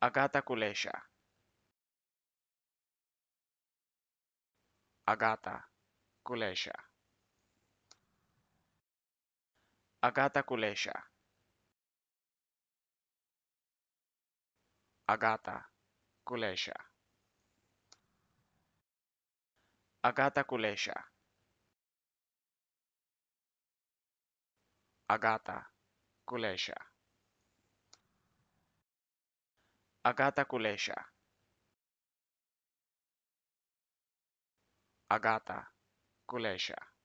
Agata Kulesha Agata Kulesha Agata Kulesha Agata Kulesha Agata Kulesha Agata Kulesha Agata Kulesha Agata Kulesha